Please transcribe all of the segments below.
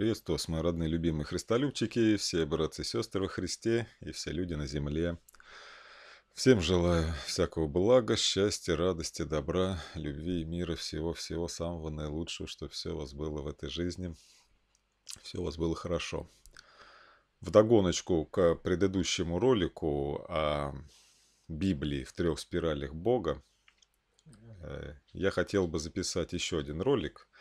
Приветствую вас, мои родные, любимые христолюбчики, все братцы и сестры во Христе и все люди на земле. Всем желаю всякого блага, счастья, радости, добра, любви и мира, всего-всего самого наилучшего, чтобы все у вас было в этой жизни, все у вас было хорошо. В догоночку к предыдущему ролику о Библии в трех спиралях Бога, э, я хотел бы записать еще один ролик –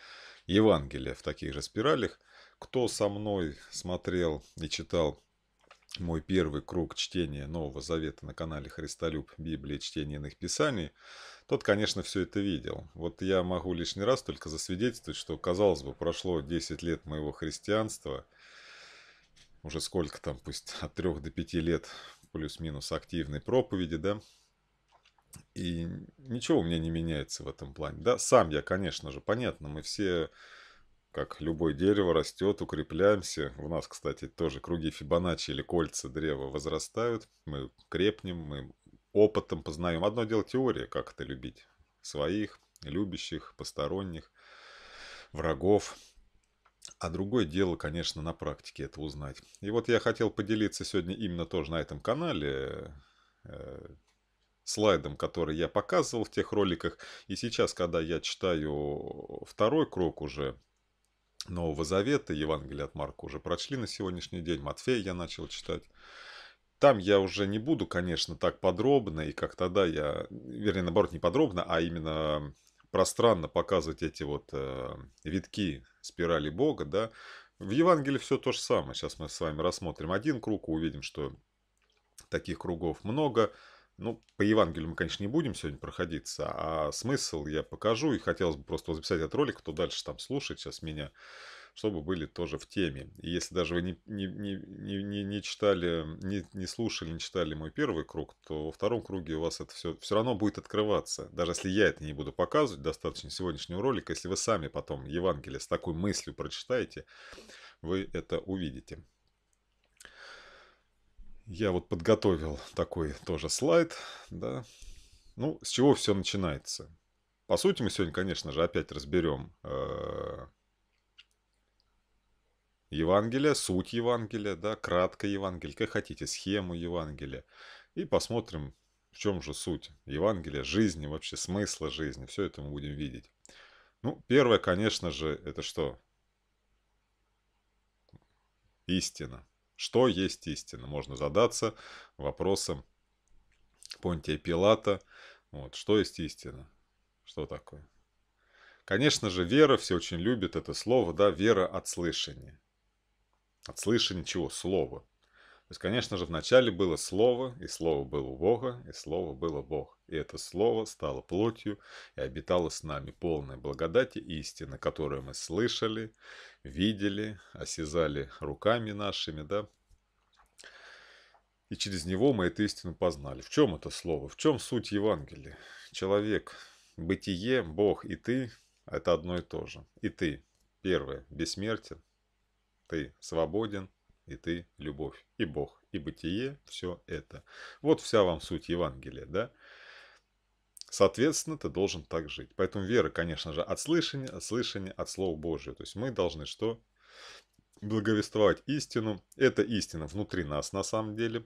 Евангелия в таких же спиралях, кто со мной смотрел и читал мой первый круг чтения Нового Завета на канале «Христолюб. Библии Чтение иных писаний», тот, конечно, все это видел. Вот я могу лишний раз только засвидетельствовать, что, казалось бы, прошло 10 лет моего христианства, уже сколько там, пусть от 3 до 5 лет плюс-минус активной проповеди, да, и ничего у меня не меняется в этом плане. Да, сам я, конечно же, понятно, мы все как любое дерево растет, укрепляемся. У нас, кстати, тоже круги Фибоначчи или кольца древа возрастают. Мы крепнем, мы опытом познаем. Одно дело теория, как это любить. Своих, любящих, посторонних, врагов. А другое дело, конечно, на практике это узнать. И вот я хотел поделиться сегодня именно тоже на этом канале э, слайдом, который я показывал в тех роликах. И сейчас, когда я читаю второй круг уже Нового Завета, Евангелие от Марка уже прочли на сегодняшний день, Матфея я начал читать. Там я уже не буду, конечно, так подробно, и как тогда я, вернее, наоборот, не подробно, а именно пространно показывать эти вот э, витки спирали Бога, да. В Евангелии все то же самое. Сейчас мы с вами рассмотрим один круг, увидим, что таких кругов много – ну, по Евангелию мы, конечно, не будем сегодня проходиться, а смысл я покажу, и хотелось бы просто записать этот ролик, кто а дальше там слушает сейчас меня, чтобы были тоже в теме. И если даже вы не, не, не, не, не читали, не, не слушали, не читали мой первый круг, то во втором круге у вас это все, все равно будет открываться. Даже если я это не буду показывать, достаточно сегодняшнего ролика, если вы сами потом Евангелие с такой мыслью прочитаете, вы это увидите. Я вот подготовил такой тоже слайд, да. Ну, с чего все начинается? По сути, мы сегодня, конечно же, опять разберем э, Евангелие, суть Евангелия, да, кратко Евангелие, как хотите, схему Евангелия. И посмотрим, в чем же суть Евангелия, жизни, вообще смысла жизни. Все это мы будем видеть. Ну, первое, конечно же, это что? Истина. Что есть истина? Можно задаться вопросом Понтия Пилата. Вот, что есть истина? Что такое? Конечно же, вера, все очень любят это слово, да, вера от слышания. От слышания чего? Слова. То есть, конечно же, вначале было Слово, и Слово было у Бога, и Слово было Бог. И это Слово стало плотью и обитало с нами полная благодати и истина, которую мы слышали, видели, осязали руками нашими, да, и через него мы эту истину познали. В чем это слово? В чем суть Евангелия? Человек, бытие, Бог и ты – это одно и то же. И ты, первое, бессмертен, ты свободен – и ты любовь, и Бог, и бытие, все это. Вот вся вам суть Евангелия, да? Соответственно, ты должен так жить. Поэтому вера, конечно же, от слышания, от слышания, от Слова Божьего. То есть мы должны что? Благовествовать истину. Это истина внутри нас на самом деле.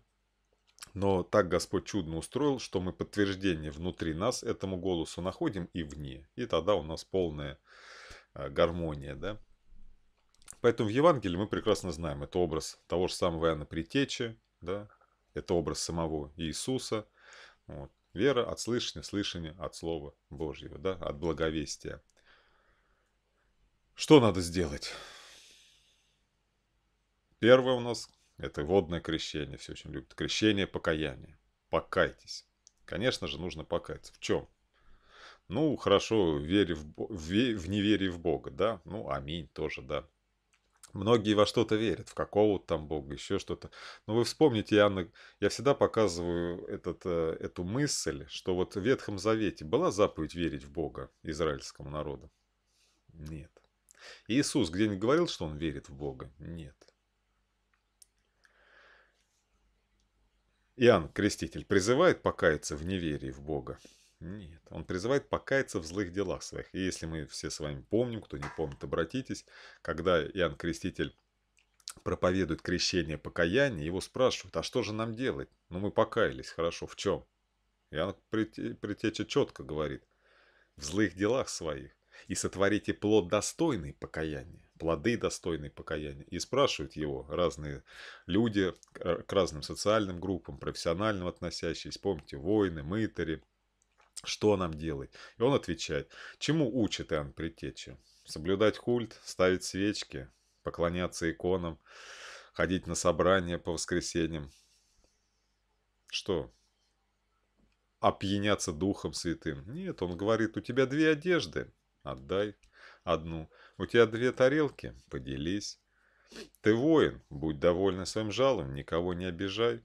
Но так Господь чудно устроил, что мы подтверждение внутри нас этому голосу находим и вне. И тогда у нас полная э, гармония, да? Поэтому в Евангелии мы прекрасно знаем, это образ того же самого Иоанна Притечи, да? это образ самого Иисуса. Вот. Вера от слышания, слышание от Слова Божьего, да? от благовестия. Что надо сделать? Первое у нас – это водное крещение. Все очень любят. Крещение покаяние. Покайтесь. Конечно же, нужно покаяться. В чем? Ну, хорошо, вере в, в, в неверии в Бога, да? Ну, аминь тоже, да. Многие во что-то верят, в какого-то там бога, еще что-то. Но вы вспомните, Анна, я всегда показываю этот, э, эту мысль, что вот в Ветхом Завете была заповедь верить в Бога израильскому народу? Нет. Иисус где-нибудь говорил, что он верит в Бога? Нет. Иоанн Креститель призывает покаяться в неверии в Бога. Нет, он призывает покаяться в злых делах своих. И если мы все с вами помним, кто не помнит, обратитесь, когда Иоанн Креститель проповедует крещение покаяния, его спрашивают, а что же нам делать? Ну, мы покаялись, хорошо, в чем? Иоанн Притеча четко говорит, в злых делах своих. И сотворите плод достойный покаяния, плоды достойные покаяния. И спрашивают его разные люди к э, разным социальным группам, профессиональным относящиеся, помните, воины, мытари, что нам делать? И он отвечает, чему учит Иоанн Притечи? Соблюдать культ, ставить свечки, поклоняться иконам, ходить на собрания по воскресеньям. Что? Опьяняться Духом Святым? Нет, он говорит, у тебя две одежды, отдай одну. У тебя две тарелки, поделись. Ты воин, будь довольна своим жалом, никого не обижай.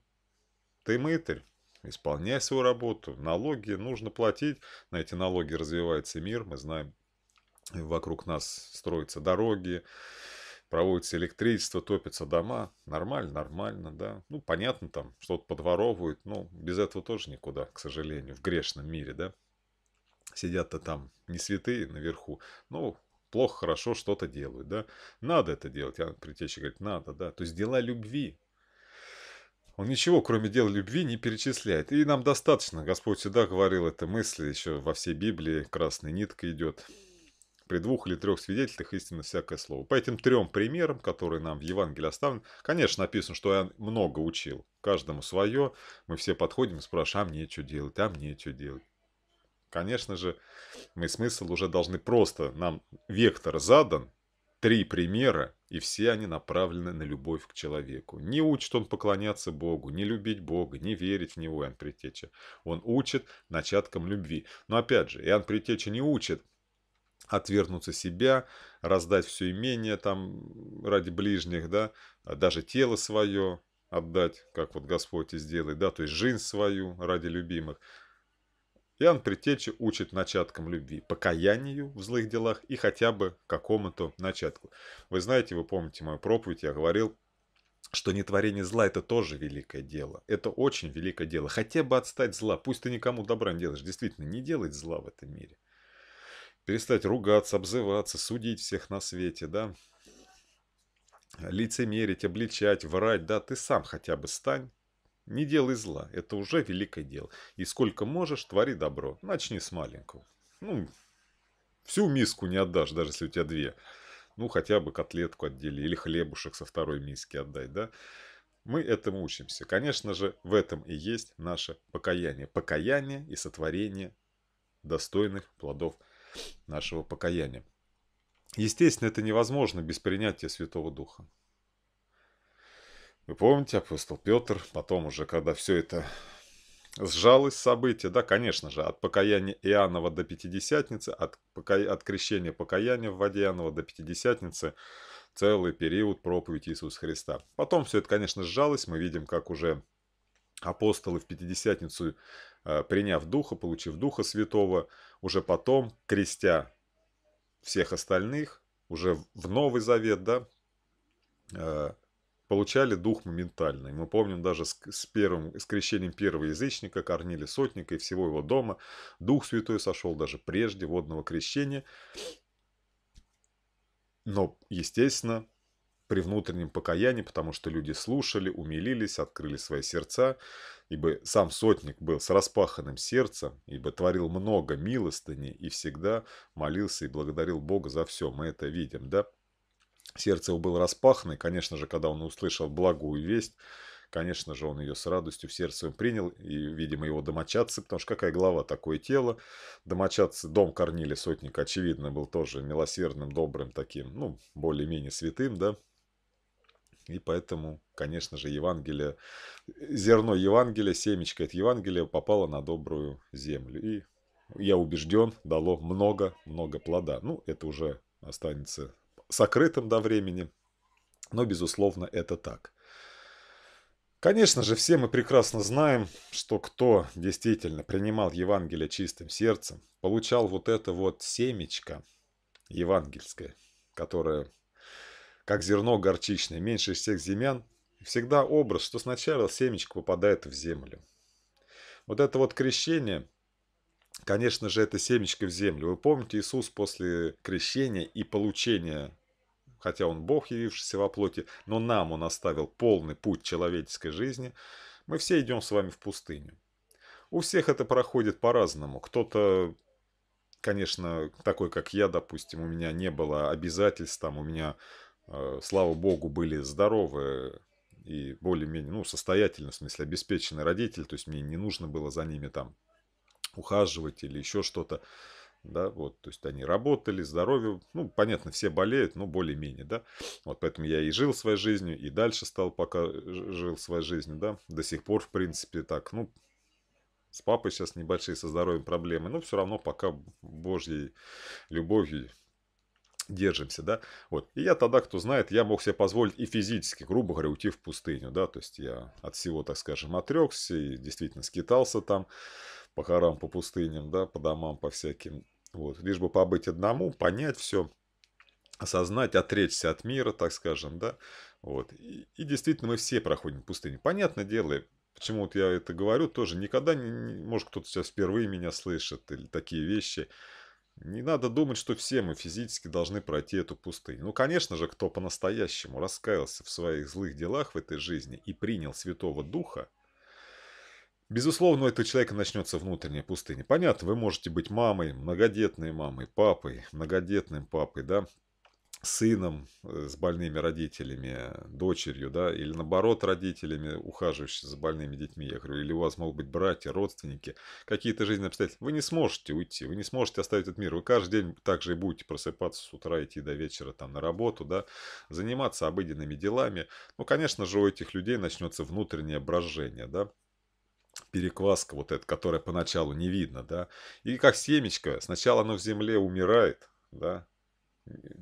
Ты мытарь, исполняй свою работу, налоги нужно платить, на эти налоги развивается мир, мы знаем, вокруг нас строятся дороги, проводится электричество, топятся дома. Нормально, нормально, да. Ну, понятно, там что-то подворовывают, но без этого тоже никуда, к сожалению, в грешном мире, да. Сидят-то там не святые наверху, ну, плохо, хорошо что-то делают, да. Надо это делать. А притечи говорит, надо, да. То есть дела любви, он ничего, кроме дел любви, не перечисляет. И нам достаточно. Господь всегда говорил это мысли еще во всей Библии красной ниткой идет. При двух или трех свидетелях истинно всякое слово. По этим трем примерам, которые нам в Евангелии оставлены, конечно, написано, что я много учил. Каждому свое. Мы все подходим и спрашиваем, а мне что делать, а мне что делать. Конечно же, мы смысл уже должны просто, нам вектор задан, три примера, и все они направлены на любовь к человеку. Не учит он поклоняться Богу, не любить Бога, не верить в Него Иоанн Притеча. Он учит начаткам любви. Но опять же, Иоанн Притеча не учит отвернуться себя, раздать все имение там ради ближних, да, а даже тело свое отдать, как вот Господь и сделает, да, то есть жизнь свою ради любимых. Иоанн Предтечи учит начаткам любви, покаянию в злых делах и хотя бы какому-то начатку. Вы знаете, вы помните мою проповедь, я говорил, что нетворение зла – это тоже великое дело. Это очень великое дело. Хотя бы отстать зла. Пусть ты никому добра не делаешь. Действительно, не делать зла в этом мире. Перестать ругаться, обзываться, судить всех на свете, да? лицемерить, обличать, врать, да, ты сам хотя бы стань не делай зла, это уже великое дело. И сколько можешь, твори добро. Начни с маленького. Ну, всю миску не отдашь, даже если у тебя две. Ну, хотя бы котлетку отдели или хлебушек со второй миски отдай, да? Мы этому учимся. Конечно же, в этом и есть наше покаяние. Покаяние и сотворение достойных плодов нашего покаяния. Естественно, это невозможно без принятия Святого Духа. Вы помните, апостол Петр, потом уже, когда все это сжалось событие, да, конечно же, от покаяния Иоаннова до Пятидесятницы, от, пока... от крещения покаяния в воде Иоаннова до Пятидесятницы, целый период проповедь Иисуса Христа. Потом все это, конечно, сжалось, мы видим, как уже апостолы в Пятидесятницу, э, приняв Духа, получив Духа Святого, уже потом, крестя всех остальных, уже в Новый Завет, да, э, получали дух моментально. мы помним даже с, с первым с крещением первого язычника, Корнили Сотника и всего его дома, Дух Святой сошел даже прежде водного крещения. Но, естественно, при внутреннем покаянии, потому что люди слушали, умилились, открыли свои сердца, ибо сам сотник был с распаханным сердцем, ибо творил много милостыни и всегда молился и благодарил Бога за все. Мы это видим, да? Сердце его было распахано, и, конечно же, когда он услышал благую весть, конечно же, он ее с радостью в сердце принял, и, видимо, его домочадцы, потому что какая глава, такое тело. Домочадцы, дом Корнили Сотника, очевидно, был тоже милосердным, добрым таким, ну, более-менее святым, да, и поэтому, конечно же, Евангелие, зерно Евангелия, семечко от Евангелия попало на добрую землю. И, я убежден, дало много-много плода. Ну, это уже останется сокрытым до времени, но, безусловно, это так. Конечно же, все мы прекрасно знаем, что кто действительно принимал Евангелие чистым сердцем, получал вот это вот семечко евангельское, которое, как зерно горчичное, меньше всех земян, всегда образ, что сначала семечко попадает в землю. Вот это вот крещение – Конечно же, это семечко в землю. Вы помните, Иисус после крещения и получения, хотя Он Бог, явившийся во плоти, но нам Он оставил полный путь человеческой жизни, мы все идем с вами в пустыню. У всех это проходит по-разному. Кто-то конечно, такой, как я, допустим, у меня не было обязательств, там у меня, э, слава богу, были здоровые и более-менее, ну, состоятельно, в смысле, обеспеченные родители, то есть мне не нужно было за ними там ухаживать или еще что-то. Да, вот, то есть они работали, здоровье, ну, понятно, все болеют, но более-менее, да. Вот поэтому я и жил своей жизнью, и дальше стал пока жил своей жизнью, да. До сих пор, в принципе, так, ну, с папой сейчас небольшие со здоровьем проблемы, но все равно пока Божьей любовью держимся, да, вот, и я тогда, кто знает, я мог себе позволить и физически, грубо говоря, уйти в пустыню, да, то есть я от всего, так скажем, отрекся и действительно скитался там, по хорам, по пустыням, да, по домам, по всяким. Вот. Лишь бы побыть одному, понять все, осознать, отречься от мира, так скажем, да. Вот. И, и действительно мы все проходим пустыню. Понятное дело, почему вот я это говорю, тоже никогда не, не может кто-то сейчас впервые меня слышит или такие вещи. Не надо думать, что все мы физически должны пройти эту пустыню. Ну, конечно же, кто по-настоящему раскаялся в своих злых делах в этой жизни и принял Святого Духа, Безусловно, у этого человека начнется внутренняя пустыня. Понятно, вы можете быть мамой, многодетной мамой, папой, многодетным папой, да, сыном э, с больными родителями, дочерью, да, или наоборот родителями, ухаживающими за больными детьми, я говорю, или у вас могут быть братья, родственники, какие-то жизненные обстоятельства, вы не сможете уйти, вы не сможете оставить этот мир, вы каждый день также и будете просыпаться с утра, идти до вечера там на работу, да, заниматься обыденными делами, ну, конечно же, у этих людей начнется внутреннее брожение, да, перекваска вот эта, которая поначалу не видно, да. И как семечко, сначала оно в земле умирает, да,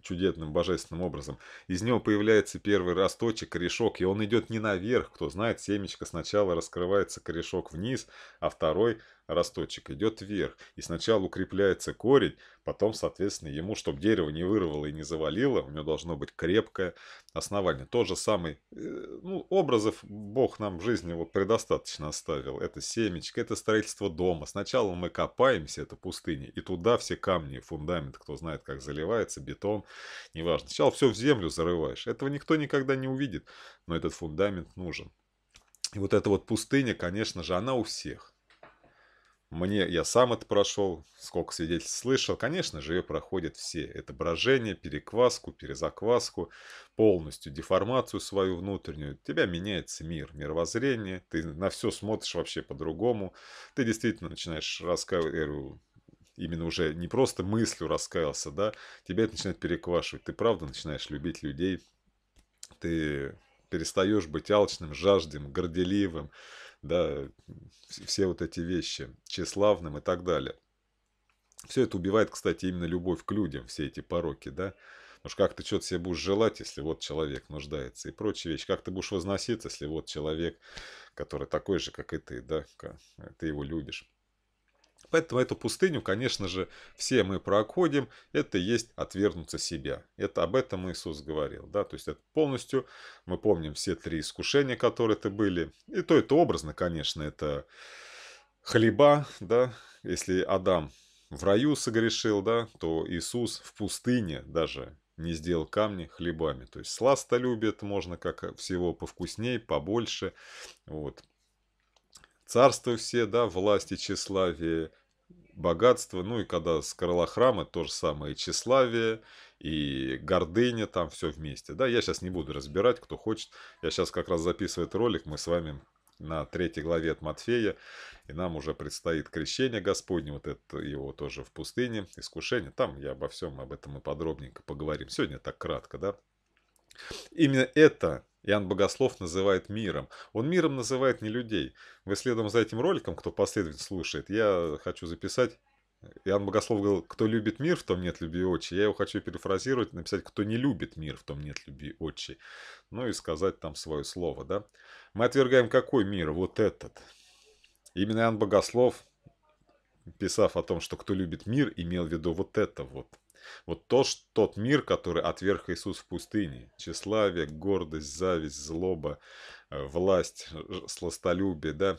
чудесным божественным образом. Из него появляется первый росточек, корешок, и он идет не наверх. Кто знает, семечко сначала раскрывается корешок вниз, а второй росточек идет вверх, и сначала укрепляется корень, потом, соответственно, ему, чтобы дерево не вырвало и не завалило, у него должно быть крепкое основание. То же самое, э, ну, образов Бог нам в жизни вот предостаточно оставил. Это семечко, это строительство дома. Сначала мы копаемся, это пустыня, и туда все камни, фундамент, кто знает, как заливается, бетон, неважно. Сначала все в землю зарываешь. Этого никто никогда не увидит, но этот фундамент нужен. И вот эта вот пустыня, конечно же, она у всех. Мне, я сам это прошел, сколько свидетельств слышал. Конечно же, ее проходят все. Это брожение, перекваску, перезакваску, полностью деформацию свою внутреннюю. У тебя меняется мир, мировоззрение. Ты на все смотришь вообще по-другому. Ты действительно начинаешь раскаивать, именно уже не просто мыслью раскаялся, да, тебя это начинает переквашивать. Ты правда начинаешь любить людей, ты перестаешь быть алчным, жаждем, горделивым, да, все вот эти вещи, тщеславным и так далее. Все это убивает, кстати, именно любовь к людям, все эти пороки, да. Потому что как ты что-то себе будешь желать, если вот человек нуждается и прочие вещи. Как ты будешь возноситься, если вот человек, который такой же, как и ты, да, ты его любишь. Поэтому эту пустыню, конечно же, все мы проходим. Это и есть отвергнуться себя. Это об этом Иисус говорил. Да? То есть это полностью, мы помним все три искушения, которые это были. И то это образно, конечно, это хлеба, да, если Адам в раю согрешил, да, то Иисус в пустыне даже не сделал камни хлебами. То есть сластолюбие это можно как всего повкусней, побольше. Вот. Царство все, да, власти, тщеславие, богатство, ну и когда с крыла то же самое и тщеславие, и гордыня, там все вместе. Да, я сейчас не буду разбирать, кто хочет. Я сейчас как раз записываю этот ролик, мы с вами на третьей главе от Матфея, и нам уже предстоит крещение Господне, вот это его тоже в пустыне, искушение. Там я обо всем об этом и подробненько поговорим. Сегодня так кратко, да. Именно это Иоанн Богослов называет миром. Он миром называет не людей. Вы следом за этим роликом, кто последовательно слушает, я хочу записать Иоанн Богослов говорил, кто любит мир, в том нет любви отчи. Я его хочу перефразировать, написать, кто не любит мир, в том нет любви отчи. Ну и сказать там свое слово, да. Мы отвергаем какой мир? Вот этот. Именно Иоанн Богослов, писав о том, что кто любит мир, имел в виду вот это вот. Вот то, что, тот мир, который отверг Иисус в пустыне. Тщеславие, гордость, зависть, злоба, э, власть, э, сластолюбие, да.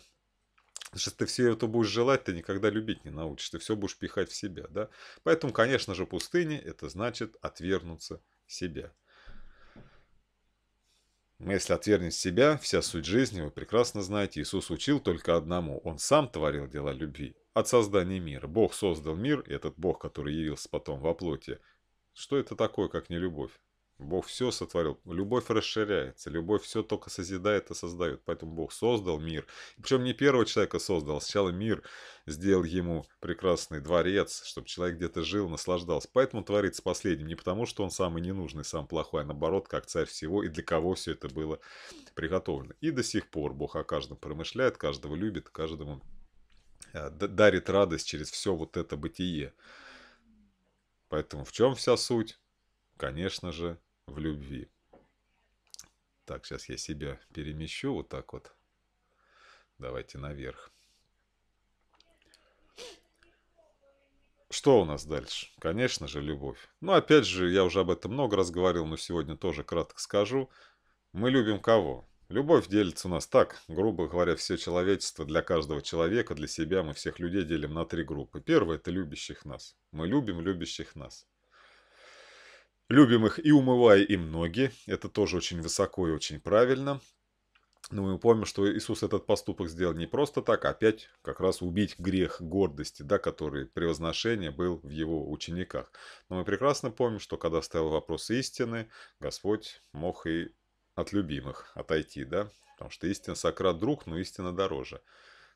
Потому что ты все это будешь желать, ты никогда любить не научишь, ты все будешь пихать в себя, да. Поэтому, конечно же, пустыня – это значит отвернуться себя. Мы, если отвергнем себя, вся суть жизни, вы прекрасно знаете, Иисус учил только одному. Он сам творил дела любви, от создания мира. Бог создал мир, этот Бог, который явился потом во плоти. Что это такое, как не любовь? Бог все сотворил. Любовь расширяется. Любовь все только созидает и создает. Поэтому Бог создал мир. Причем не первого человека создал. Сначала мир сделал ему прекрасный дворец, чтобы человек где-то жил, наслаждался. Поэтому творится последним. Не потому, что он самый ненужный, сам плохой, а наоборот, как царь всего и для кого все это было приготовлено. И до сих пор Бог о каждом промышляет, каждого любит, каждому Э, дарит радость через все вот это бытие. Поэтому в чем вся суть? Конечно же, в любви. Так, сейчас я себя перемещу вот так вот. Давайте наверх. Что у нас дальше? Конечно же, любовь. Ну, опять же, я уже об этом много раз говорил, но сегодня тоже кратко скажу. Мы любим кого? Любовь делится у нас так, грубо говоря, все человечество для каждого человека, для себя мы всех людей делим на три группы. Первое – это любящих нас. Мы любим любящих нас. Любим их и умывая им ноги. Это тоже очень высоко и очень правильно. Но мы помним, что Иисус этот поступок сделал не просто так, а опять как раз убить грех гордости, да, который превозношение был в его учениках. Но мы прекрасно помним, что когда стоял вопрос истины, Господь мог и от любимых отойти, да? Потому что истина Сократ друг, но истина дороже.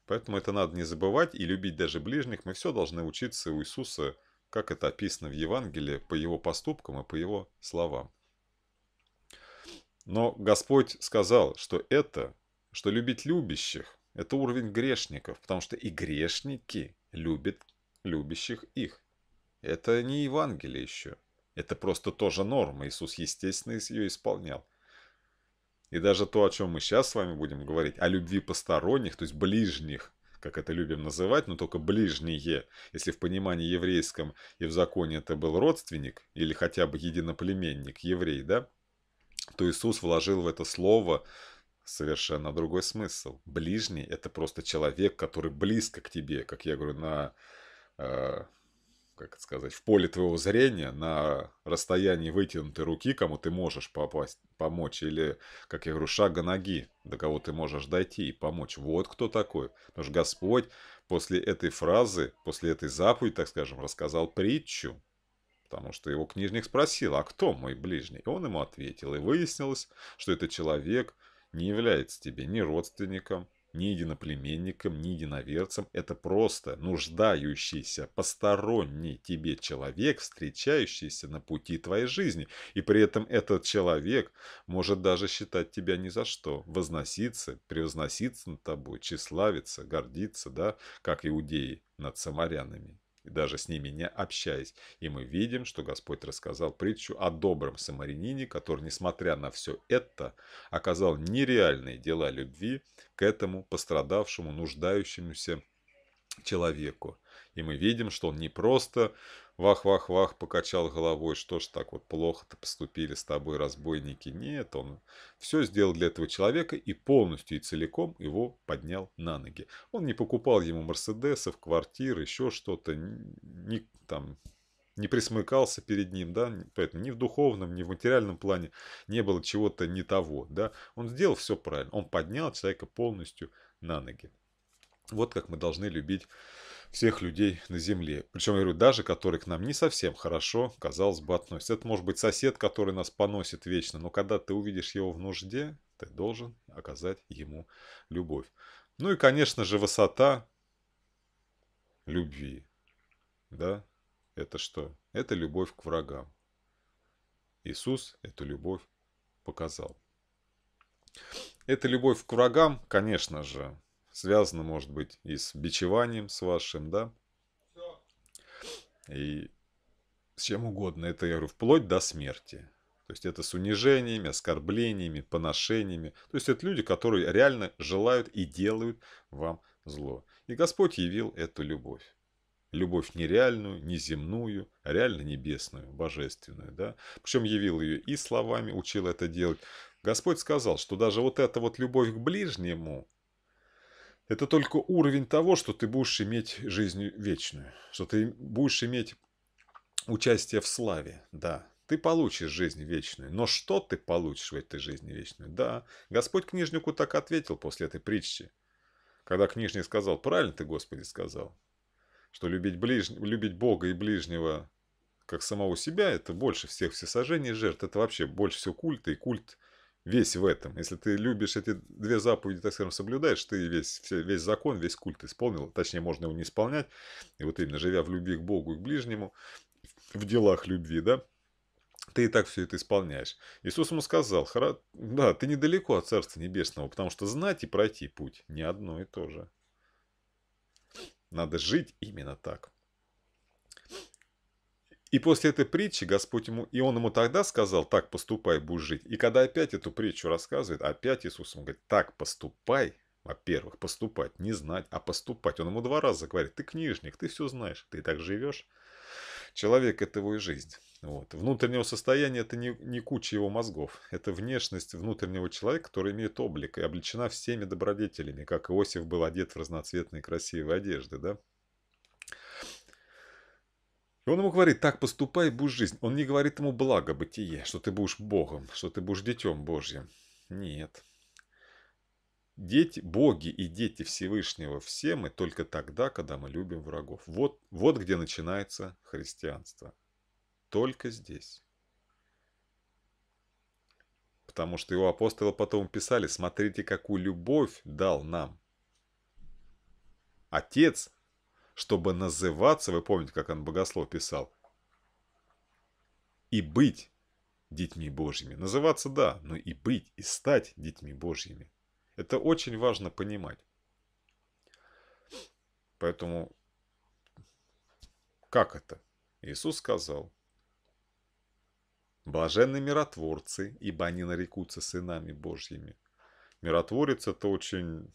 Поэтому это надо не забывать и любить даже ближних. Мы все должны учиться у Иисуса, как это описано в Евангелии, по его поступкам и по его словам. Но Господь сказал, что это, что любить любящих, это уровень грешников, потому что и грешники любят любящих их. Это не Евангелие еще. Это просто тоже норма. Иисус, естественно, ее исполнял. И даже то, о чем мы сейчас с вами будем говорить, о любви посторонних, то есть ближних, как это любим называть, но только ближние, если в понимании еврейском и в законе это был родственник или хотя бы единоплеменник, еврей, да, то Иисус вложил в это слово совершенно другой смысл. Ближний – это просто человек, который близко к тебе, как я говорю, на э, как это сказать, в поле твоего зрения, на расстоянии вытянутой руки, кому ты можешь попасть, помочь, или, как я говорю, шага ноги, до кого ты можешь дойти и помочь. Вот кто такой. Потому что Господь после этой фразы, после этой заповеди, так скажем, рассказал притчу. Потому что его книжник спросил, а кто мой ближний? И он ему ответил. И выяснилось, что этот человек не является тебе ни родственником, ни единоплеменником, ни единоверцем. Это просто нуждающийся, посторонний тебе человек, встречающийся на пути твоей жизни. И при этом этот человек может даже считать тебя ни за что, возноситься, превозноситься над тобой, тщеславиться, гордиться, да, как иудеи над самарянами и даже с ними не общаясь. И мы видим, что Господь рассказал притчу о добром самарянине, который, несмотря на все это, оказал нереальные дела любви к этому пострадавшему, нуждающемуся человеку. И мы видим, что он не просто Вах-вах-вах, покачал головой, что ж так вот плохо-то поступили с тобой разбойники. Нет, он все сделал для этого человека и полностью и целиком его поднял на ноги. Он не покупал ему мерседесов, квартир, еще что-то, не, там, не присмыкался перед ним, да, поэтому ни в духовном, ни в материальном плане не было чего-то не того, да. Он сделал все правильно, он поднял человека полностью на ноги. Вот как мы должны любить всех людей на земле. Причем, я говорю, даже которые к нам не совсем хорошо, казалось бы, относятся. Это может быть сосед, который нас поносит вечно, но когда ты увидишь его в нужде, ты должен оказать ему любовь. Ну и, конечно же, высота любви. Да? Это что? Это любовь к врагам. Иисус эту любовь показал. Эта любовь к врагам, конечно же, Связано, может быть, и с бичеванием с вашим, да? И с чем угодно. Это, я говорю, вплоть до смерти. То есть это с унижениями, оскорблениями, поношениями. То есть это люди, которые реально желают и делают вам зло. И Господь явил эту любовь. Любовь нереальную, неземную, а реально небесную, божественную. Да? Причем явил ее и словами, учил это делать. Господь сказал, что даже вот эта вот любовь к ближнему – это только уровень того, что ты будешь иметь жизнь вечную, что ты будешь иметь участие в славе, да. Ты получишь жизнь вечную, но что ты получишь в этой жизни вечной? Да, Господь книжнику так ответил после этой притчи. Когда книжник сказал, правильно ты, Господи, сказал, что любить, ближ... любить Бога и ближнего как самого себя, это больше всех всесожжений и жертв. Это вообще больше всего культа, и культ весь в этом. Если ты любишь эти две заповеди, так скажем, соблюдаешь, ты весь, весь закон, весь культ исполнил, точнее, можно его не исполнять. И вот именно живя в любви к Богу и к ближнему, в делах любви, да, ты и так все это исполняешь. Иисус ему сказал, да, ты недалеко от Царства Небесного, потому что знать и пройти путь не одно и то же. Надо жить именно так. И после этой притчи Господь ему, и он ему тогда сказал, так поступай, будешь жить. И когда опять эту притчу рассказывает, опять Иисус ему говорит, так поступай, во-первых, поступать, не знать, а поступать. Он ему два раза говорит, ты книжник, ты все знаешь, ты так живешь. Человек – это его и жизнь. Вот. Внутреннего состояния – это не, не куча его мозгов. Это внешность внутреннего человека, который имеет облик и обличена всеми добродетелями, как Иосиф был одет в разноцветные красивые одежды, да? он ему говорит, так поступай, будь жизнь. Он не говорит ему благо бытие, что ты будешь Богом, что ты будешь детем Божьим. Нет. Дети, боги и дети Всевышнего все мы только тогда, когда мы любим врагов. Вот, вот где начинается христианство. Только здесь. Потому что его апостолы потом писали, смотрите, какую любовь дал нам. Отец чтобы называться, вы помните, как он Богослов писал, и быть детьми Божьими. Называться – да, но и быть, и стать детьми Божьими. Это очень важно понимать. Поэтому как это? Иисус сказал, «Блаженны миротворцы, ибо они нарекутся сынами Божьими». Миротворец – это очень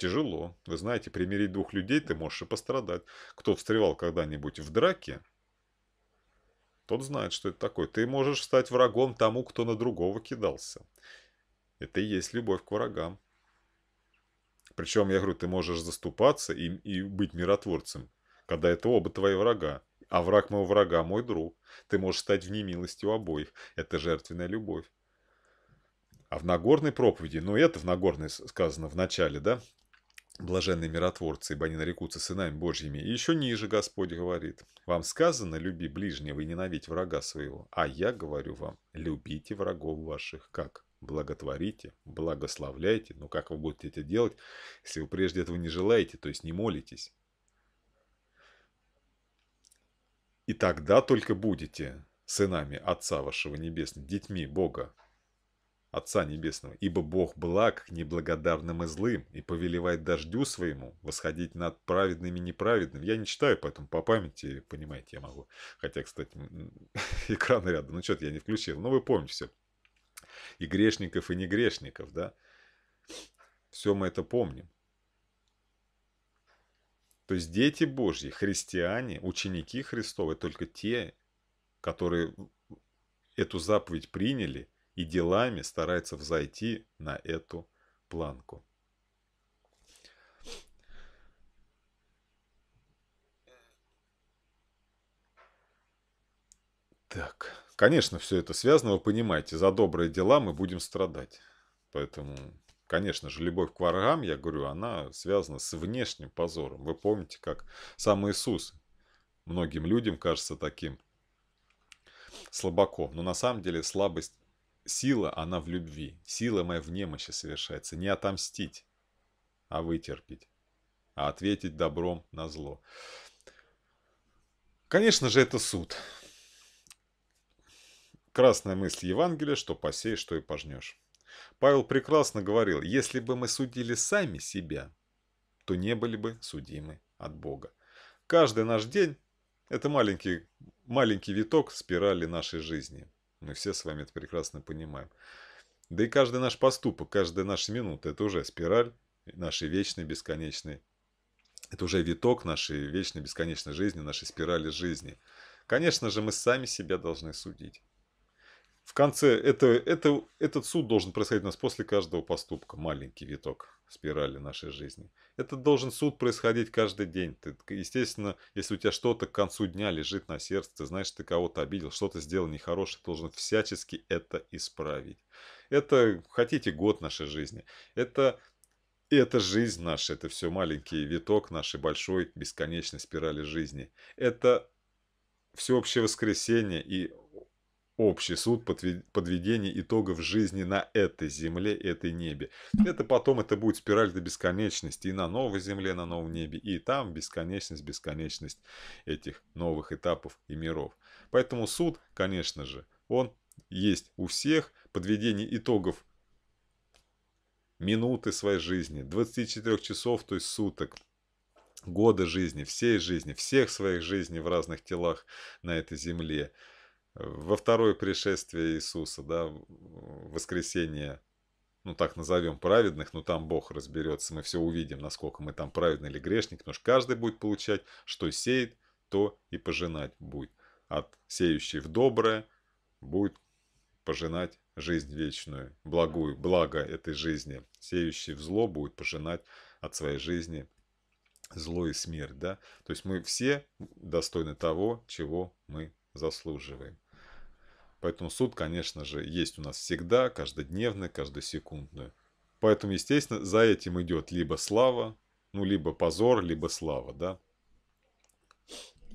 Тяжело. Вы знаете, примирить двух людей ты можешь и пострадать. Кто встревал когда-нибудь в драке, тот знает, что это такое. Ты можешь стать врагом тому, кто на другого кидался. Это и есть любовь к врагам. Причем, я говорю, ты можешь заступаться и, и быть миротворцем, когда это оба твои врага. А враг моего врага – мой друг. Ты можешь стать в немилости у обоих. Это жертвенная любовь. А в Нагорной проповеди, ну это в Нагорной сказано в начале, да? блаженные миротворцы, ибо они нарекутся сынами Божьими. И еще ниже Господь говорит, вам сказано, люби ближнего и ненавидь врага своего, а я говорю вам, любите врагов ваших, как? Благотворите, благословляйте, но как вы будете это делать, если вы прежде этого не желаете, то есть не молитесь? И тогда только будете сынами Отца вашего Небесного, детьми Бога, Отца Небесного, ибо Бог благ неблагодарным и злым, и повелевает дождю своему восходить над праведными и неправедными. Я не читаю, поэтому по памяти, понимаете, я могу. Хотя, кстати, экран рядом, ну что-то я не включил, но ну, вы помните все. И грешников, и не грешников, да? Все мы это помним. То есть дети Божьи, христиане, ученики Христовы, только те, которые эту заповедь приняли – и делами старается взойти на эту планку. Так, конечно, все это связано, вы понимаете, за добрые дела мы будем страдать. Поэтому, конечно же, любовь к врагам, я говорю, она связана с внешним позором. Вы помните, как сам Иисус многим людям кажется таким слабаком. Но на самом деле слабость сила, она в любви. Сила моя в немощи совершается. Не отомстить, а вытерпеть. А ответить добром на зло. Конечно же, это суд. Красная мысль Евангелия, что посеешь, что и пожнешь. Павел прекрасно говорил, если бы мы судили сами себя, то не были бы судимы от Бога. Каждый наш день – это маленький, маленький виток спирали нашей жизни – мы все с вами это прекрасно понимаем. Да и каждый наш поступок, каждая наша минута – это уже спираль нашей вечной, бесконечной. Это уже виток нашей вечной, бесконечной жизни, нашей спирали жизни. Конечно же, мы сами себя должны судить. В конце, это, это, этот суд должен происходить у нас после каждого поступка, маленький виток спирали нашей жизни. Это должен суд происходить каждый день. Ты, естественно, если у тебя что-то к концу дня лежит на сердце, ты знаешь, ты кого-то обидел, что-то сделал нехорошее, ты должен всячески это исправить. Это, хотите, год нашей жизни. Это и это жизнь наша, это все маленький виток нашей большой бесконечной спирали жизни. Это всеобщее воскресенье и общий суд подведения итогов жизни на этой земле, этой небе. Это потом, это будет спираль до бесконечности и на новой земле, на новом небе, и там бесконечность, бесконечность этих новых этапов и миров. Поэтому суд, конечно же, он есть у всех, подведение итогов минуты своей жизни, 24 часов, то есть суток, года жизни, всей жизни, всех своих жизней в разных телах на этой земле – во второе пришествие Иисуса, да, воскресение, ну так назовем, праведных, но ну, там Бог разберется, мы все увидим, насколько мы там праведны или грешник, потому что каждый будет получать, что сеет, то и пожинать будет. От сеющей в доброе будет пожинать жизнь вечную, благую, благо этой жизни. Сеющий в зло будет пожинать от своей жизни зло и смерть, да. То есть мы все достойны того, чего мы заслуживаем. Поэтому суд, конечно же, есть у нас всегда, каждодневный, каждосекундный. Поэтому, естественно, за этим идет либо слава, ну, либо позор, либо слава, да.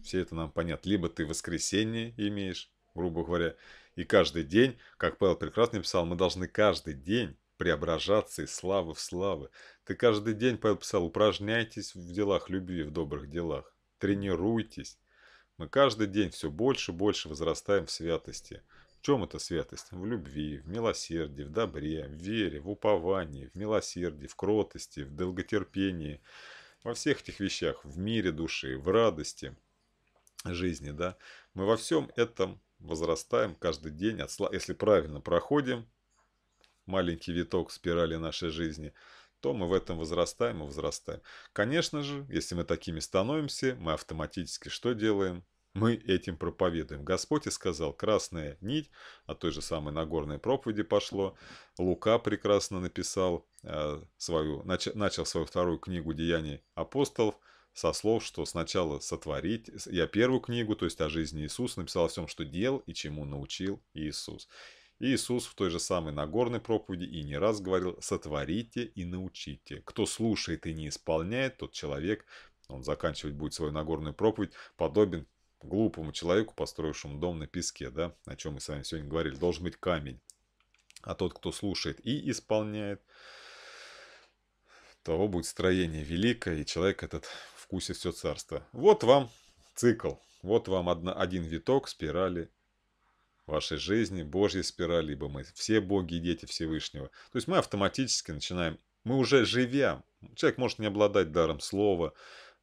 Все это нам понятно. Либо ты воскресенье имеешь, грубо говоря, и каждый день, как Павел прекрасно писал, мы должны каждый день преображаться из славы в славы. Ты каждый день, Павел писал, упражняйтесь в делах любви, в добрых делах. Тренируйтесь. Мы каждый день все больше и больше возрастаем в святости – чем это святость? В любви, в милосердии, в добре, в вере, в уповании, в милосердии, в кротости, в долготерпении. Во всех этих вещах, в мире души, в радости жизни, да. Мы во всем этом возрастаем каждый день, если правильно проходим маленький виток спирали нашей жизни, то мы в этом возрастаем и возрастаем. Конечно же, если мы такими становимся, мы автоматически что делаем? Мы этим проповедуем. Господь и сказал, красная нить, от а той же самой Нагорной проповеди пошло. Лука прекрасно написал э, свою, нач, начал свою вторую книгу «Деяний апостолов», со слов, что сначала сотворить. Я первую книгу, то есть о жизни Иисуса, написал о всем, что делал и чему научил Иисус. И Иисус в той же самой Нагорной проповеди и не раз говорил «сотворите и научите». Кто слушает и не исполняет, тот человек, он заканчивать будет свою Нагорную проповедь, подобен глупому человеку, построившему дом на песке, да, о чем мы с вами сегодня говорили, должен быть камень. А тот, кто слушает и исполняет, того будет строение великое, и человек этот вкусит все царство. Вот вам цикл, вот вам одна, один виток спирали вашей жизни, Божьей спирали, ибо мы все боги и дети Всевышнего. То есть мы автоматически начинаем, мы уже живя, человек может не обладать даром слова,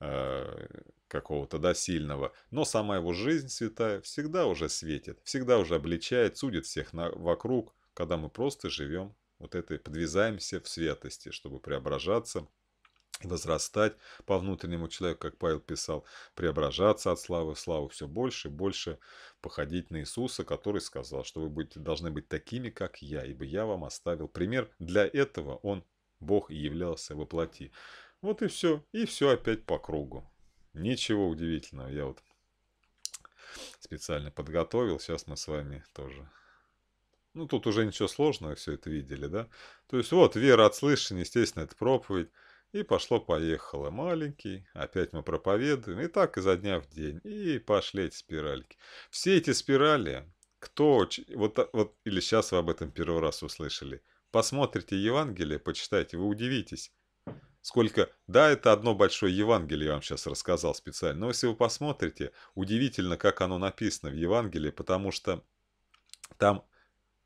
э, какого-то да сильного, но сама его жизнь святая всегда уже светит, всегда уже обличает, судит всех на, вокруг, когда мы просто живем вот этой, подвязаемся в святости, чтобы преображаться возрастать по внутреннему человеку, как Павел писал, преображаться от славы в славу все больше и больше, походить на Иисуса, который сказал, что вы будете, должны быть такими, как я, ибо я вам оставил пример. Для этого он, Бог, и являлся воплоти. Вот и все. И все опять по кругу. Ничего удивительного, я вот специально подготовил. Сейчас мы с вами тоже... Ну, тут уже ничего сложного, все это видели, да? То есть вот, вера от слышания, естественно, это проповедь. И пошло-поехало. Маленький, опять мы проповедуем. И так изо дня в день. И пошли эти спиральки. Все эти спирали, кто... Вот, а, вот, или сейчас вы об этом первый раз услышали. Посмотрите Евангелие, почитайте, вы удивитесь. Сколько... Да, это одно большое Евангелие я вам сейчас рассказал специально. Но если вы посмотрите, удивительно, как оно написано в Евангелии, потому что там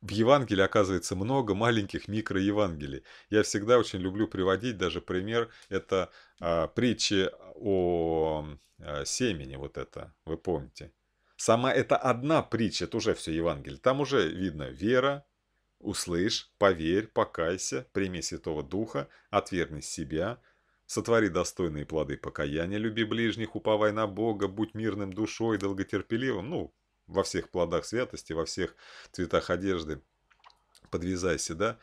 в Евангелии, оказывается, много маленьких микроевангелий. Я всегда очень люблю приводить даже пример. Это а, притчи о а, семени, вот это, вы помните. Сама это одна притча, это уже все Евангелие. Там уже видно вера, Услышь, поверь, покайся, прими Святого Духа, отвергни себя, сотвори достойные плоды покаяния, люби ближних, уповай на Бога, будь мирным душой, долготерпеливым, ну, во всех плодах святости, во всех цветах одежды, подвязайся, да,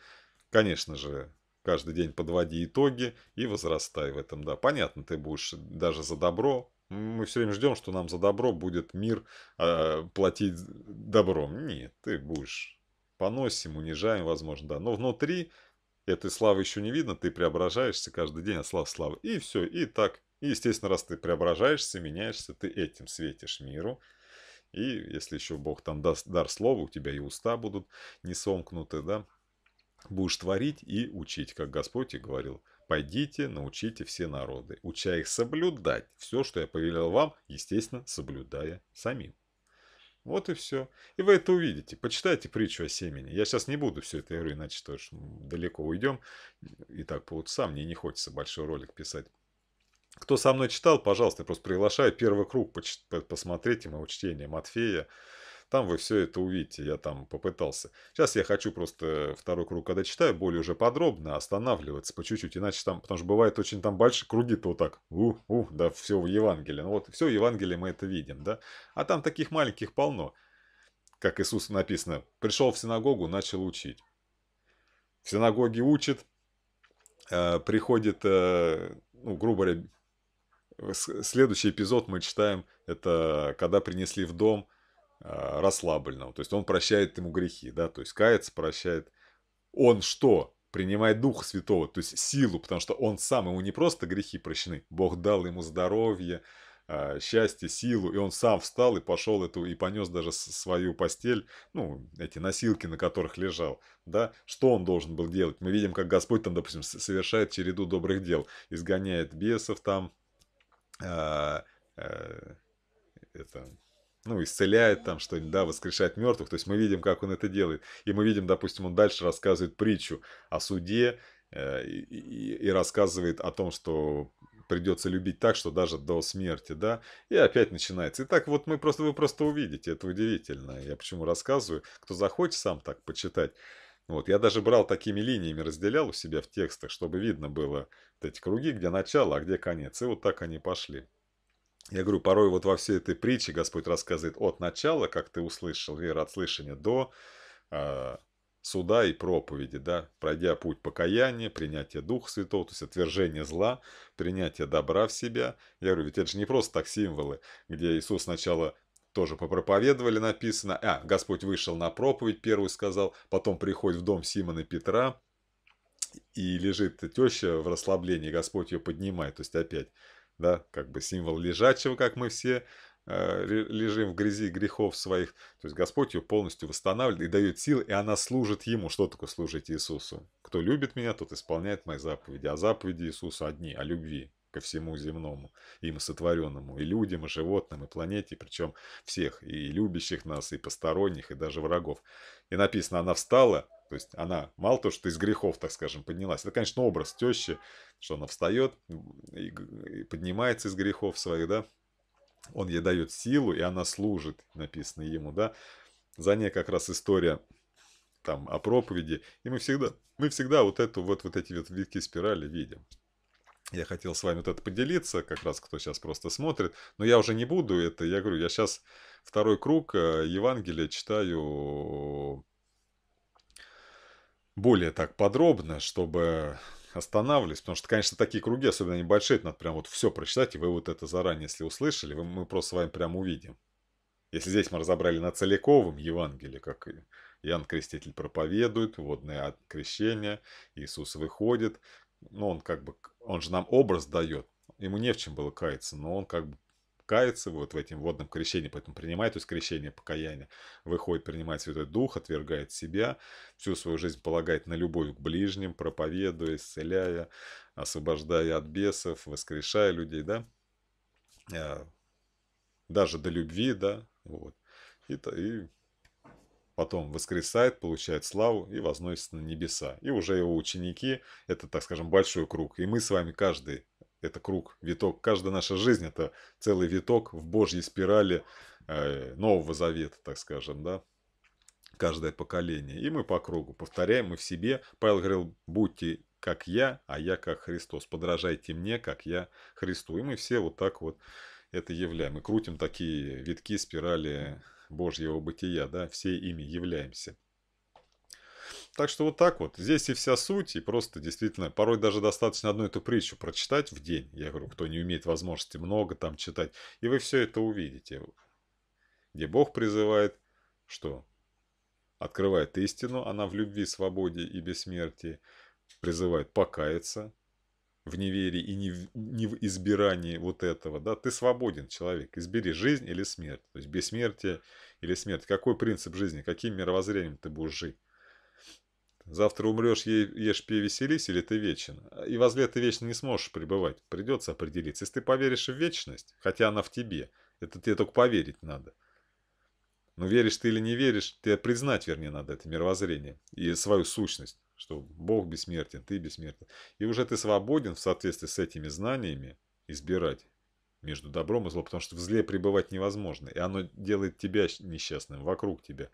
конечно же, каждый день подводи итоги и возрастай в этом, да, понятно, ты будешь даже за добро, мы все время ждем, что нам за добро будет мир э, платить добром, нет, ты будешь поносим, унижаем, возможно, да. Но внутри этой славы еще не видно, ты преображаешься каждый день от а славы славы. И все, и так. И, естественно, раз ты преображаешься, меняешься, ты этим светишь миру. И если еще Бог там даст дар слова, у тебя и уста будут не сомкнуты, да, будешь творить и учить, как Господь и говорил. Пойдите, научите все народы, уча их соблюдать все, что я повелел вам, естественно, соблюдая самим. Вот и все. И вы это увидите. Почитайте притчу о семени. Я сейчас не буду все это говорю, иначе то ж далеко уйдем. И так полчаса, мне не хочется большой ролик писать. Кто со мной читал, пожалуйста, я просто приглашаю первый круг посмотреть его чтения Матфея, там вы все это увидите, я там попытался. Сейчас я хочу просто второй круг, когда читаю, более уже подробно останавливаться по чуть-чуть, иначе там, потому что бывает очень там большие круги-то вот так, у, у, да все в Евангелии. Ну вот, все в Евангелии мы это видим, да. А там таких маленьких полно. Как Иисус написано, пришел в синагогу, начал учить. В синагоге учит, э, приходит, э, ну, грубо говоря, э, следующий эпизод мы читаем, это когда принесли в дом а, расслабленного. То есть он прощает ему грехи, да, то есть кается, прощает. Он что? Принимает Духа Святого, то есть силу, потому что он сам, ему не просто грехи прощены, Бог дал ему здоровье, а, счастье, силу, и он сам встал и пошел эту, и понес даже свою постель, ну, эти носилки, на которых лежал, да, что он должен был делать? Мы видим, как Господь там, допустим, совершает череду добрых дел, изгоняет бесов там, а, э, это, ну, исцеляет там что-нибудь, да, воскрешает мертвых. То есть мы видим, как он это делает. И мы видим, допустим, он дальше рассказывает притчу о суде э, и, и рассказывает о том, что придется любить так, что даже до смерти, да, и опять начинается. И так вот мы просто, вы просто увидите, это удивительно. Я почему рассказываю, кто захочет сам так почитать. Вот, я даже брал такими линиями, разделял у себя в текстах, чтобы видно было вот эти круги, где начало, а где конец. И вот так они пошли. Я говорю, порой вот во всей этой притче Господь рассказывает от начала, как ты услышал, вера от слышания, до э, суда и проповеди, да, пройдя путь покаяния, принятия Духа Святого, то есть отвержение зла, принятие добра в себя. Я говорю, ведь это же не просто так символы, где Иисус сначала тоже попроповедовали, написано, а, Господь вышел на проповедь, первую сказал, потом приходит в дом Симона Петра, и лежит теща в расслаблении, Господь ее поднимает, то есть опять да, как бы символ лежачего, как мы все э, лежим в грязи грехов своих. То есть Господь ее полностью восстанавливает и дает силы, и она служит Ему. Что такое служить Иисусу? Кто любит меня, тот исполняет мои заповеди. А заповеди Иисуса одни, о любви ко всему земному, им сотворенному, и людям, и животным, и планете, причем всех, и любящих нас, и посторонних, и даже врагов. И написано, она встала то есть она мало то, что из грехов, так скажем, поднялась. Это, конечно, образ тещи, что она встает и, и поднимается из грехов своих, да. Он ей дает силу, и она служит, написано ему, да. За ней как раз история там о проповеди. И мы всегда, мы всегда вот, эту, вот, вот эти вот витки спирали видим. Я хотел с вами вот это поделиться, как раз кто сейчас просто смотрит. Но я уже не буду это, я говорю, я сейчас второй круг э, Евангелия читаю более так подробно, чтобы останавливались, потому что, конечно, такие круги, особенно небольшие, это надо прям вот все прочитать, и вы вот это заранее, если услышали, вы, мы просто с вами прям увидим. Если здесь мы разобрали на целиковом Евангелии, как Иоанн Креститель проповедует, водное крещение, Иисус выходит, но он как бы, он же нам образ дает, ему не в чем было каяться, но он как бы кается вот в этом водном крещении, поэтому принимает, то есть крещение, покаяние, выходит, принимает Святой Дух, отвергает себя, всю свою жизнь полагает на любовь к ближним, проповедуя, исцеляя, освобождая от бесов, воскрешая людей, да, э, даже до любви, да, вот. И, и потом воскресает, получает славу и возносится на небеса. И уже его ученики, это, так скажем, большой круг. И мы с вами каждый это круг, виток. Каждая наша жизнь – это целый виток в Божьей спирали э, Нового Завета, так скажем, да, каждое поколение. И мы по кругу повторяем, мы в себе. Павел говорил, будьте как я, а я как Христос. Подражайте мне, как я Христу. И мы все вот так вот это являем. Мы крутим такие витки спирали Божьего бытия, да, все ими являемся. Так что вот так вот. Здесь и вся суть, и просто действительно, порой даже достаточно одну эту притчу прочитать в день. Я говорю, кто не умеет возможности много там читать. И вы все это увидите. Где Бог призывает, что открывает истину, она в любви, свободе и бессмертии, призывает покаяться в неверии и не в, не в избирании вот этого. Да? Ты свободен, человек, избери жизнь или смерть. То есть бессмертие или смерть. Какой принцип жизни, каким мировоззрением ты будешь жить? Завтра умрешь, ешь, пей, веселись, или ты вечен. И возле ты вечно не сможешь пребывать. Придется определиться. Если ты поверишь в вечность, хотя она в тебе, это тебе только поверить надо. Но ну, веришь ты или не веришь, тебе признать, вернее, надо это мировоззрение и свою сущность, что Бог бессмертен, ты бессмертен. И уже ты свободен в соответствии с этими знаниями избирать между добром и злом, потому что в зле пребывать невозможно, и оно делает тебя несчастным, вокруг тебя.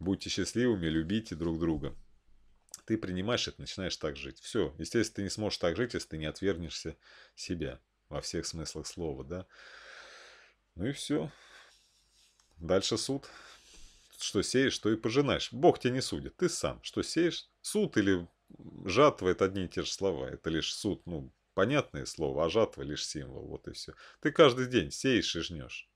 Будьте счастливыми, любите друг друга. Ты принимаешь это, начинаешь так жить. Все, естественно, ты не сможешь так жить, если ты не отвернешься себя во всех смыслах слова, да. Ну и все. Дальше суд. Что сеешь, что и пожинаешь. Бог тебя не судит, ты сам. Что сеешь, суд или жатва – это одни и те же слова. Это лишь суд, ну, понятное слово, а жатва – лишь символ, вот и все. Ты каждый день сеешь и жнешь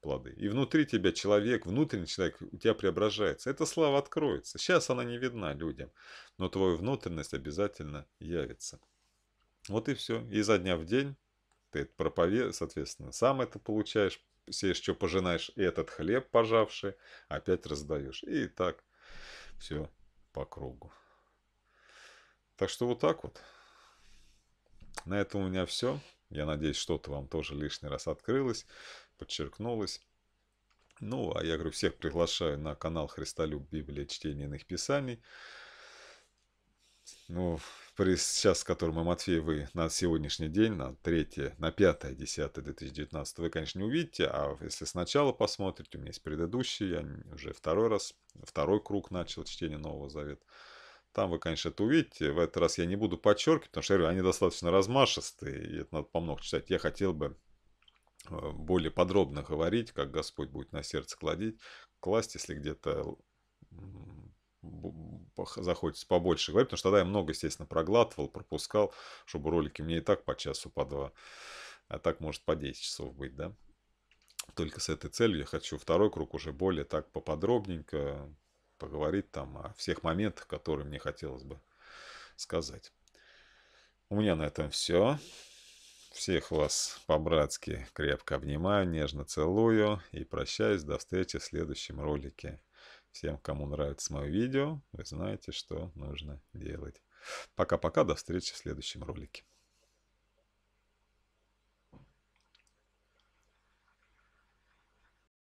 плоды. И внутри тебя человек, внутренний человек у тебя преображается. Эта слава откроется. Сейчас она не видна людям, но твоя внутренность обязательно явится. Вот и все. И за дня в день ты это проповед, соответственно, сам это получаешь, сеешь, что пожинаешь, и этот хлеб пожавший опять раздаешь. И так все по кругу. Так что вот так вот. На этом у меня все. Я надеюсь, что-то вам тоже лишний раз открылось подчеркнулось. Ну, а я говорю, всех приглашаю на канал Христолюб Библия чтения иных Писаний. Ну, пресс, сейчас, с которым мы вы на сегодняшний день, на 3, на 5, 10, 2019, вы, конечно, не увидите, а если сначала посмотрите, у меня есть предыдущий, я уже второй раз, второй круг начал чтение Нового Завета. Там вы, конечно, это увидите. В этот раз я не буду подчеркивать, потому что, я говорю, они достаточно размашистые, и это надо по много читать. Я хотел бы Э, более подробно говорить, как Господь будет на сердце кладить, класть, если где-то захочется побольше говорить, потому что тогда я много, естественно, проглатывал, пропускал, чтобы ролики мне и так по часу, по два, а так может по 10 часов быть, да. Только с этой целью я хочу второй круг уже более так поподробненько поговорить там о всех моментах, которые мне хотелось бы сказать. У меня на этом все. Всех вас по-братски крепко обнимаю, нежно целую и прощаюсь до встречи в следующем ролике. Всем, кому нравится мое видео, вы знаете, что нужно делать. Пока-пока, до встречи в следующем ролике.